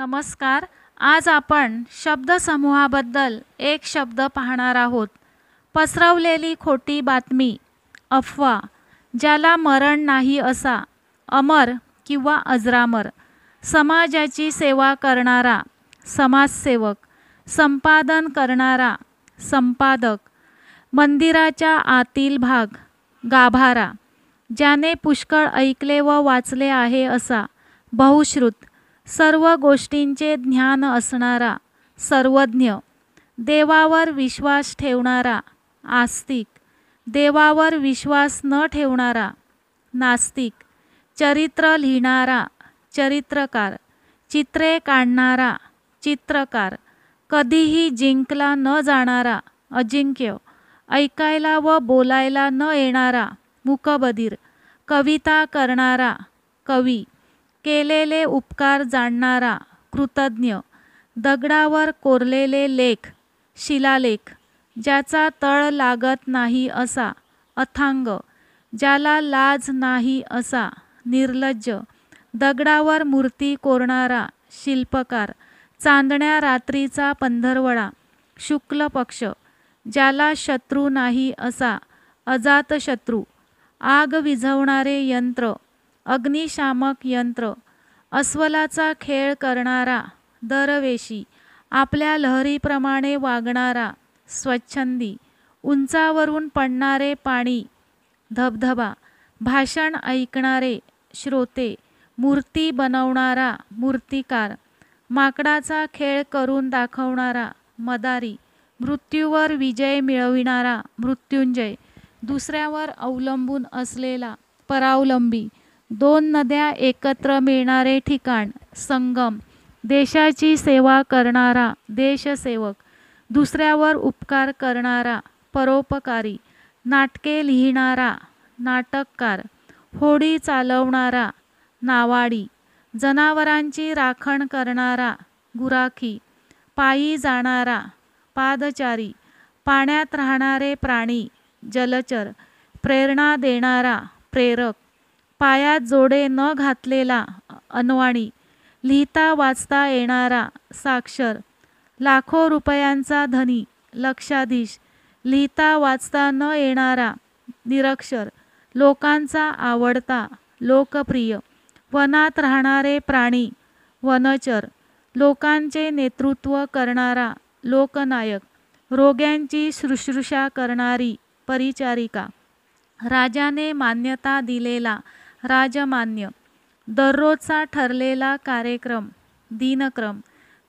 नमस्कार आज आपण शब्दसमूहाबद्दल एक शब्द पाहणार आहोत पसरवलेली खोटी बातमी अफवा ज्याला मरण नाही असा अमर किंवा अजरामर समाजाची सेवा करणारा समाजसेवक संपादन करणारा संपादक मंदिराच्या आतील भाग गाभारा ज्याने पुष्कळ ऐकले व वाचले आहे असा बहुश्रुत सर्व गोष्टींचे ज्ञान असणारा सर्वज्ञ देवावर विश्वास ठेवणारा आस्तिक देवावर विश्वास न ठेवणारा नास्तिक चरित्र लिहिणारा चरित्रकार चित्रे काढणारा चित्रकार कधीही जिंकला न जाणारा अजिंक्य ऐकायला व बोलायला न येणारा मुकबधीर कविता करणारा कवी केलेले उपकार जाणणारा कृतज्ञ दगडावर कोरलेले लेख शिलालेख ज्याचा तळ लागत नाही असा अथांग ज्याला लाज नाही असा निर्लज्ज दगडावर मूर्ती कोरणारा शिल्पकार चांदण्या रात्रीचा पंधरवडा शुक्ल पक्ष ज्याला शत्रू नाही असा अजातशत्रू आग विझवणारे यंत्र अग्निशामक यंत्र अस्वलाचा खेळ करणारा दरवेशी आपल्या लहरीप्रमाणे वागणारा स्वच्छंदी उंचावरून पडणारे पाणी धबधबा भाषण ऐकणारे श्रोते मूर्ती बनवणारा मूर्तिकार माकडाचा खेळ करून दाखवणारा मदारी मृत्यूवर विजय मिळविणारा मृत्युंजय दुसऱ्यावर अवलंबून असलेला परावलंबी दोन नद्या एकत्र मिळणारे ठिकाण संगम देशाची सेवा करणारा देशसेवक दुसऱ्यावर उपकार करणारा परोपकारी नाटके लिहिणारा नाटककार होडी चालवणारा नावाडी जनावरांची राखण करणारा गुराखी पायी जाणारा पादचारी पाण्यात राहणारे प्राणी जलचर प्रेरणा देणारा प्रेरक पायात जोडे न घातलेला अनवाणी लिहिता वाचता येणारा साक्षर लाखो रुपयांचा धनी लक्षाधीश लिहिता वाचता न येणारा निरक्षर लोकांचा आवडता लोकप्रिय वनात राहणारे प्राणी वनचर लोकांचे नेतृत्व करणारा लोकनायक रोग्यांची शुश्रूषा करणारी परिचारिका राजाने मान्यता दिलेला राजमान्य दररोजचा ठरलेला कार्यक्रम दिनक्रम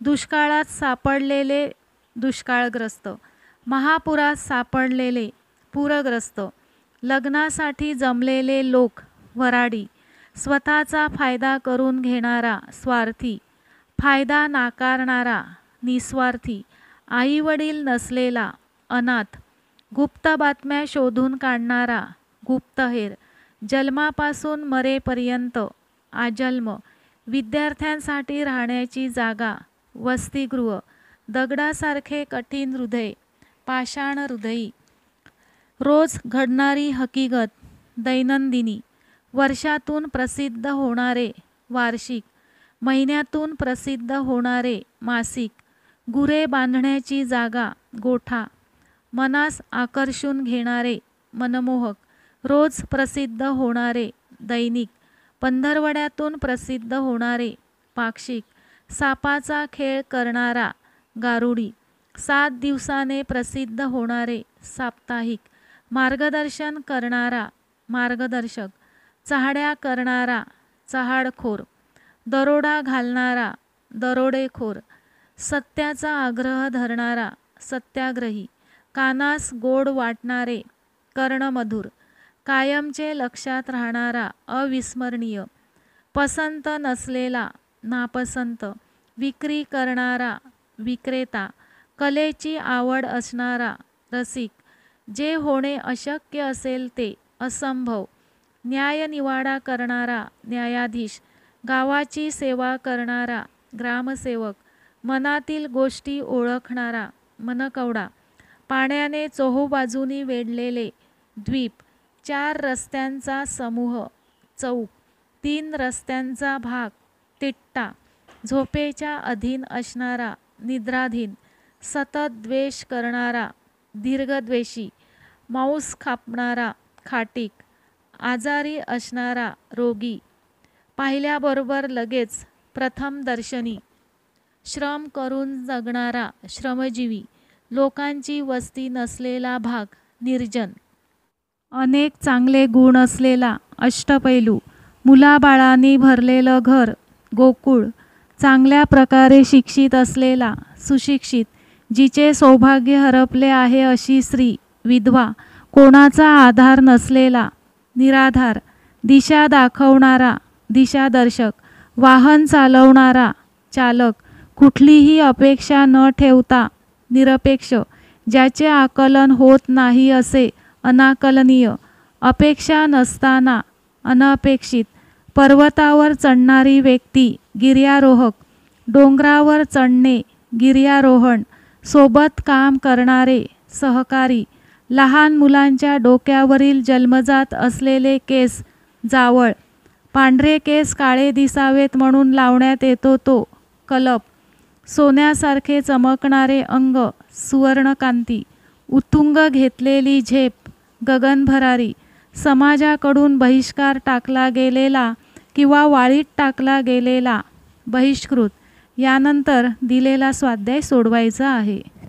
दुष्काळात सापडलेले दुष्काळग्रस्त महापुरात सापडलेले पूरग्रस्त लग्नासाठी जमलेले लोक वराडी स्वतःचा फायदा करून घेणारा स्वार्थी फायदा नाकारणारा निस्वार्थी आईवडील नसलेला अनाथ गुप्त बातम्या शोधून काढणारा गुप्तहेर जन्मापासून मरेपर्यंत आजन्म विद्यार्थ्यांसाठी राहण्याची जागा वसतिगृह दगडासारखे कठीण हृदय पाषाण हृदयी रोज घडणारी हकीकत दैनंदिनी वर्षातून प्रसिद्ध होणारे वार्षिक महिन्यातून प्रसिद्ध होणारे मासिक गुरे बांधण्याची जागा गोठा मनास आकर्षून घेणारे मनमोहक रोज प्रसिद्ध होणारे दैनिक पंधरवड्यातून प्रसिद्ध होणारे पाक्षिक सापाचा खेळ करणारा गारुडी सात दिवसाने प्रसिद्ध होणारे साप्ताहिक मार्गदर्शन करणारा मार्गदर्शक चहाड्या करणारा चहाडखोर दरोडा घालणारा दरोडेखोर सत्याचा आग्रह धरणारा सत्याग्रही कानास गोड वाटणारे कर्णमधुर कायमचे लक्षात राहणारा अविस्मरणीय पसंत नसलेला नापसंत विक्री करणारा विक्रेता कलेची आवड असणारा रसिक जे होणे अशक्य असेल ते असंभव न्यायनिवाडा करणारा न्यायाधीश गावाची सेवा करणारा ग्रामसेवक मनातील गोष्टी ओळखणारा मनकवडा पाण्याने चोहोबाजूनी वेढलेले द्वीप चार रस्त्यांचा समूह चौक तीन रस्त्यांचा भाग तिट्टा झोपेच्या अधीन असणारा निद्राधीन सतत द्वेष करणारा दीर्घद्वेषी मांस खापणारा खाटीक आजारी असणारा रोगी पाहिल्याबरोबर लगेच प्रथम दर्शनी श्रम करून जगणारा श्रमजीवी लोकांची वस्ती नसलेला भाग निर्जन अनेक चांगले गुण असलेला अष्टपैलू मुलाबाळांनी भरलेलं घर गोकुळ चांगल्या प्रकारे शिक्षित असलेला सुशिक्षित जिचे सौभाग्य हरपले आहे अशी स्त्री विधवा कोणाचा आधार नसलेला निराधार दिशा दाखवणारा दिशादर्शक वाहन चालवणारा चालक कुठलीही अपेक्षा न ठेवता निरपेक्ष ज्याचे आकलन होत नाही असे अनाकलनीय अपेक्षा नसताना अनपेक्षित पर्वतावर चढणारी व्यक्ती गिर्यारोहक डोंगरावर चढणे गिर्यारोहण सोबत काम करणारे सहकारी लहान मुलांच्या डोक्यावरील जन्मजात असलेले केस जावळ पांढरे केस काळे दिसावेत म्हणून लावण्यात येतो तो कलप सोन्यासारखे चमकणारे अंग सुवर्णकांती उत्तुंग घेतलेली झेप गगन भरारी समाजाकडून बहिष्कार टाकला गेलेला किंवा वाळीत टाकला गेलेला बहिष्कृत यानंतर दिलेला स्वाध्याय सोडवायचा आहे